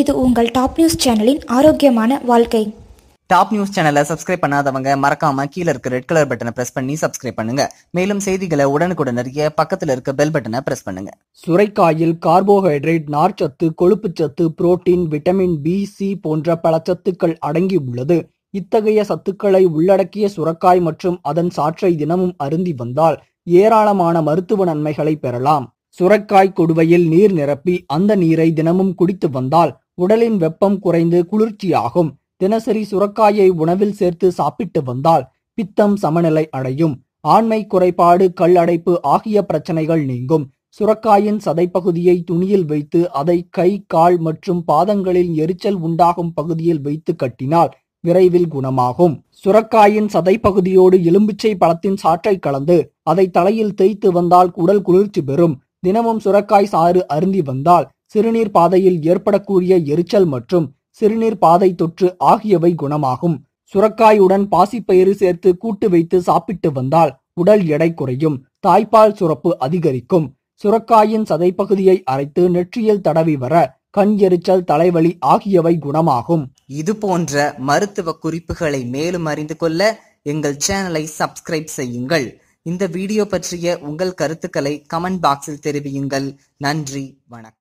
இது உங்கள் top news சேனலின் ஆரோக்கியமான வாழ்க்கை டாப் நியூஸ் சேனலை சப்ஸ்கிரைப் பண்ணாதவங்க மறக்காம கீழே இருக்க ரெட் கலர் பட்டனை பிரஸ் பண்ணி சப்ஸ்கிரைப் பண்ணுங்க மேலும் செய்திகளை உடனுக்குடன் அறிய பக்கத்தில் இருக்க பெல் பட்டனை பிரஸ் பண்ணுங்க சுரைக்காயில் கார்போஹைட்ரேட் நார்ச்சத்து சத்து புரோட்டீன் விட்டமின் பி சி போன்ற பல சத்துக்கள் அடங்கியுள்ளது இத்தகைய சத்துக்களை உள்ளடக்கிய சுரக்காய் மற்றும் அதன் சாற்றை தினமும் அருந்தி வந்தால் ஏராளமான மருத்துவ நன்மைகளை பெறலாம் சுரக்காய் கொடுவையில் நீர் நிரப்பி அந்த நீரை தினமும் குடித்து வந்தால் உடலின் வெப்பம் குறைந்து குளிர்ச்சியாகும் தினசரி சுரக்காயை உணவில் சேர்த்து சாப்பிட்டு வந்தால் பித்தம் சமநிலை அடையும் ஆண்மை குறைபாடு கல் அடைப்பு ஆகிய பிரச்சனைகள் நீங்கும் சுரக்காயின் சதைப்பகுதியை துணியில் வைத்து அதை கை கால் மற்றும் பாதங்களில் எரிச்சல் உண்டாகும் பகுதியில் வைத்து கட்டினால் விரைவில் குணமாகும் சுரக்காயின் சதைப்பகுதியோடு எலும்பிச்சை பழத்தின் சாற்றை கலந்து அதை தலையில் தேய்த்து வந்தால் உடல் குளிர்ச்சி பெறும் தினமும் சுரக்காய் சாறு அருந்தி வந்தால் சிறுநீர் பாதையில் ஏற்படக்கூடிய எரிச்சல் மற்றும் சிறுநீர் பாதை தொற்று ஆகியவை குணமாகும் சுரக்காயுடன் பாசிப்பயிறு சேர்த்து கூட்டு வைத்து சாப்பிட்டு வந்தால் உடல் எடை குறையும் தாய்ப்பால் சுரப்பு அதிகரிக்கும் சுரக்காயின் சதைப்பகுதியை அரைத்து நெற்றியில் தடவி வர கண் எரிச்சல் தலைவலி ஆகியவை குணமாகும் இது போன்ற மருத்துவ குறிப்புகளை மேலும் அறிந்து கொள்ள எங்கள் சேனலை சப்ஸ்கிரைப் செய்யுங்கள் இந்த வீடியோ பற்றிய உங்கள் கருத்துக்களை கமெண்ட் பாக்ஸில் தெரிவியுங்கள் நன்றி வணக்கம்